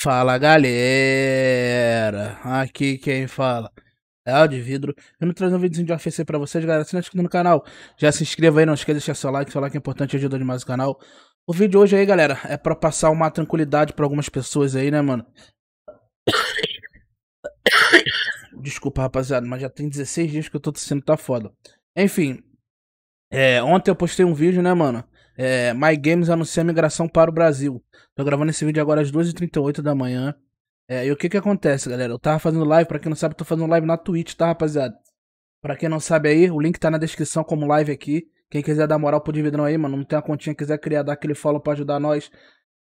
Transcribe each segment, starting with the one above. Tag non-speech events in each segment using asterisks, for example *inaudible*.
Fala galera, aqui quem fala é o de vidro. Eu não trago um vídeo de UFC pra vocês, galera. Se não é inscrito no canal, já se inscreva aí, não esqueça de deixar seu like, seu like é importante, ajuda demais o canal. O vídeo hoje aí, galera, é pra passar uma tranquilidade pra algumas pessoas aí, né, mano? Desculpa, rapaziada, mas já tem 16 dias que eu tô tossindo, tá foda. Enfim, é, ontem eu postei um vídeo, né, mano? É, My Games anuncia migração para o Brasil. Tô gravando esse vídeo agora às 2h38 da manhã. É, e o que que acontece, galera? Eu tava fazendo live, pra quem não sabe, tô fazendo live na Twitch, tá, rapaziada? Pra quem não sabe aí, o link tá na descrição como live aqui. Quem quiser dar moral pro Dividão aí, mano, não tem uma continha, quiser criar, dá aquele follow pra ajudar nós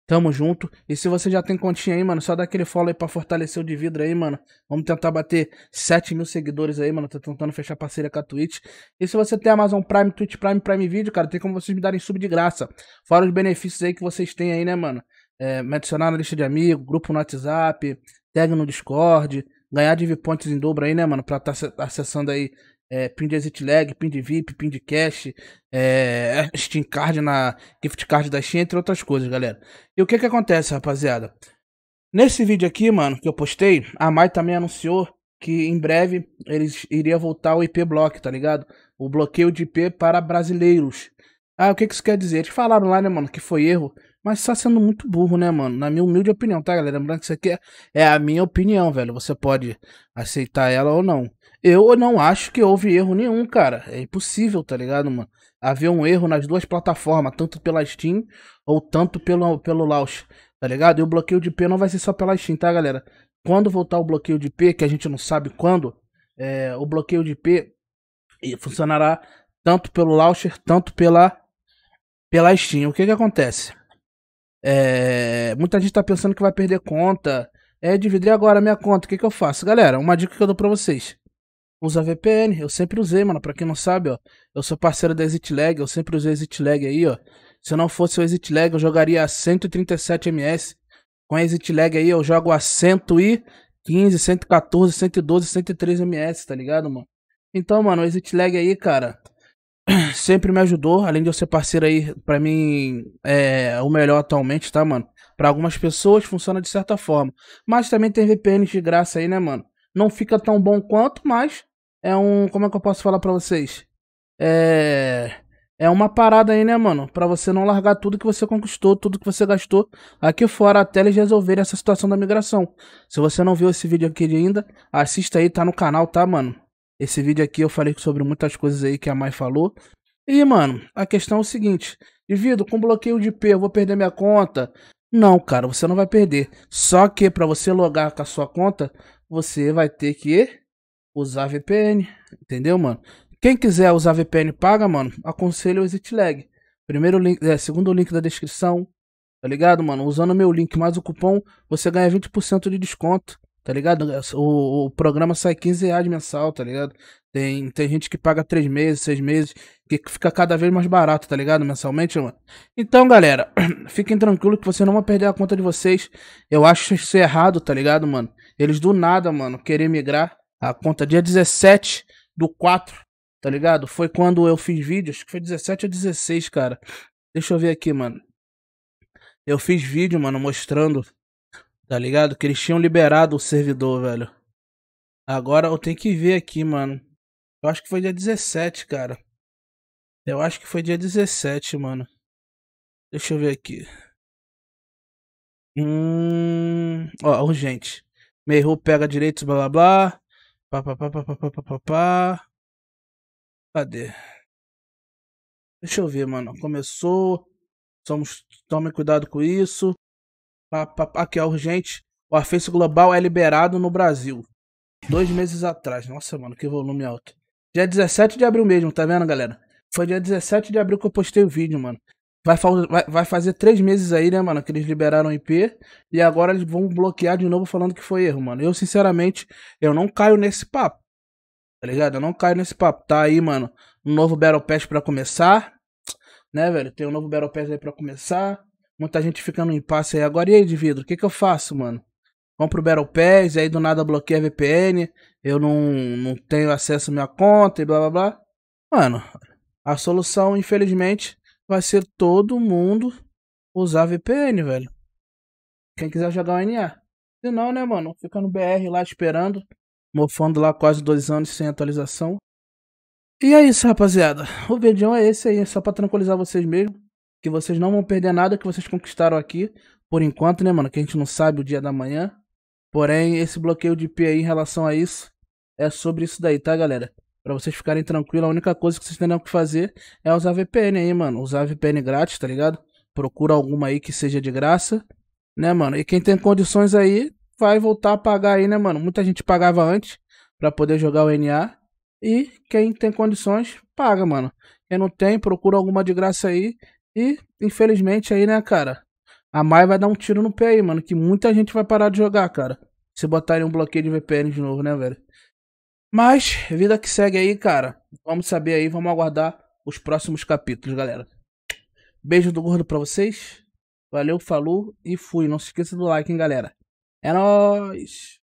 Tamo junto. E se você já tem continha aí, mano, só dá aquele follow aí pra fortalecer o de vidro aí, mano. Vamos tentar bater 7 mil seguidores aí, mano. Tô tentando fechar parceria com a Twitch. E se você tem Amazon Prime, Twitch Prime, Prime Video, cara, tem como vocês me darem sub de graça. Fora os benefícios aí que vocês têm aí, né, mano? É, me adicionar na lista de amigos, grupo no WhatsApp, tag no Discord, ganhar de points em dobro aí, né, mano? Pra estar tá acessando aí é, pin de exit lag, pin de VIP, pin de cash, é, Steam Card na gift card da Steam, entre outras coisas, galera. E o que que acontece, rapaziada? Nesse vídeo aqui, mano, que eu postei, a Mai também anunciou que em breve eles iria voltar o IP Block, tá ligado? O bloqueio de IP para brasileiros. Ah, o que, que isso quer dizer? Eles falaram lá, né, mano, que foi erro. Mas tá sendo muito burro, né, mano? Na minha humilde opinião, tá, galera? Lembrando que isso aqui é, é a minha opinião, velho. Você pode aceitar ela ou não. Eu não acho que houve erro nenhum, cara. É impossível, tá ligado, mano? Havia um erro nas duas plataformas, tanto pela Steam ou tanto pelo, pelo Launch, tá ligado? E o bloqueio de P não vai ser só pela Steam, tá, galera? Quando voltar o bloqueio de P, que a gente não sabe quando, é, o bloqueio de P funcionará tanto pelo Launcher, tanto pela pela Steam. O que que acontece? É, muita gente tá pensando que vai perder conta. É, dividir agora minha conta, o que que eu faço? Galera, uma dica que eu dou pra vocês. Usa VPN, eu sempre usei, mano. Pra quem não sabe, ó, eu sou parceiro da ExitLag, eu sempre usei ExitLag aí, ó. Se não fosse o ExitLag, eu jogaria a 137 ms. Com a ExitLag aí, eu jogo a 115, 114, 112, 113 ms, tá ligado, mano? Então, mano, o ExitLag aí, cara, *clears throat* sempre me ajudou, além de eu ser parceiro aí, para mim é o melhor atualmente, tá, mano? Para algumas pessoas funciona de certa forma, mas também tem VPNs de graça aí, né, mano? Não fica tão bom quanto, mas é um, como é que eu posso falar para vocês? É é uma parada aí, né, mano? Para você não largar tudo que você conquistou, tudo que você gastou aqui fora até eles resolverem essa situação da migração. Se você não viu esse vídeo aqui ainda, assista aí, tá no canal, tá, mano? Esse vídeo aqui eu falei sobre muitas coisas aí que a Mai falou. E, mano, a questão é o seguinte. Divido com bloqueio de P, eu vou perder minha conta? Não, cara, você não vai perder. Só que para você logar com a sua conta, você vai ter que usar VPN. Entendeu, mano? Quem quiser usar VPN paga, mano, aconselho o Exit Primeiro link, é, segundo link da descrição, tá ligado, mano? Usando meu link mais o cupom, você ganha 20% de desconto. Tá ligado? O, o programa sai 15 reais mensal, tá ligado? Tem, tem gente que paga 3 meses, 6 meses, que fica cada vez mais barato, tá ligado? Mensalmente, mano. Então, galera, *clears throat* fiquem tranquilos que você não vai perder a conta de vocês. Eu acho isso errado, tá ligado, mano? Eles do nada, mano, querer migrar a conta dia 17 do 4, tá ligado? Foi quando eu fiz vídeo acho que foi 17 a 16, cara. Deixa eu ver aqui, mano. Eu fiz vídeo, mano, mostrando Tá ligado? Que eles tinham liberado o servidor, velho. Agora eu tenho que ver aqui, mano. Eu acho que foi dia 17, cara. Eu acho que foi dia 17, mano. Deixa eu ver aqui. Hum. Ó, urgente. Meihu pega direitos, blá blá blá. Pá, pá, pá, pá, pá, pá, pá, pá, pá. Cadê? Deixa eu ver, mano. Começou. Somos... Tome cuidado com isso. Aqui, é urgente. O Arfense Global é liberado no Brasil. Dois meses atrás. Nossa, mano, que volume alto. Dia 17 de abril mesmo, tá vendo, galera? Foi dia 17 de abril que eu postei o vídeo, mano. Vai, fa vai, vai fazer três meses aí, né, mano, que eles liberaram o IP. E agora eles vão bloquear de novo falando que foi erro, mano. Eu, sinceramente, eu não caio nesse papo. Tá ligado? Eu não caio nesse papo. Tá aí, mano, um novo Battle Pass pra começar. Né, velho? Tem um novo Battle Pass aí pra começar. Muita gente ficando em impasse aí. Agora e aí, de vidro? O que, que eu faço, mano? Compro o Battle Pass, aí do nada bloqueia a VPN, eu não, não tenho acesso à minha conta e blá blá blá. Mano, a solução, infelizmente, vai ser todo mundo usar VPN, velho. Quem quiser jogar o NA. Se não, né, mano? Fica no BR lá esperando, mofando lá quase dois anos sem atualização. E é isso, rapaziada. O vídeo é esse aí, só pra tranquilizar vocês mesmo que vocês não vão perder nada que vocês conquistaram aqui, por enquanto, né, mano? Que a gente não sabe o dia da manhã. Porém, esse bloqueio de IP aí em relação a isso é sobre isso daí, tá, galera? Pra vocês ficarem tranquilos, a única coisa que vocês terão que fazer é usar VPN aí, mano. Usar VPN grátis, tá ligado? Procura alguma aí que seja de graça, né, mano? E quem tem condições aí vai voltar a pagar aí, né, mano? Muita gente pagava antes para poder jogar o NA. E quem tem condições, paga, mano. Quem não tem, procura alguma de graça aí e, infelizmente, aí, né, cara? A Mai vai dar um tiro no pé aí, mano. Que muita gente vai parar de jogar, cara. Se botarem um bloqueio de VPN de novo, né, velho? Mas, vida que segue aí, cara. Vamos saber aí, vamos aguardar os próximos capítulos, galera. Beijo do gordo pra vocês. Valeu, falou e fui. Não se esqueça do like, hein, galera. É nóis!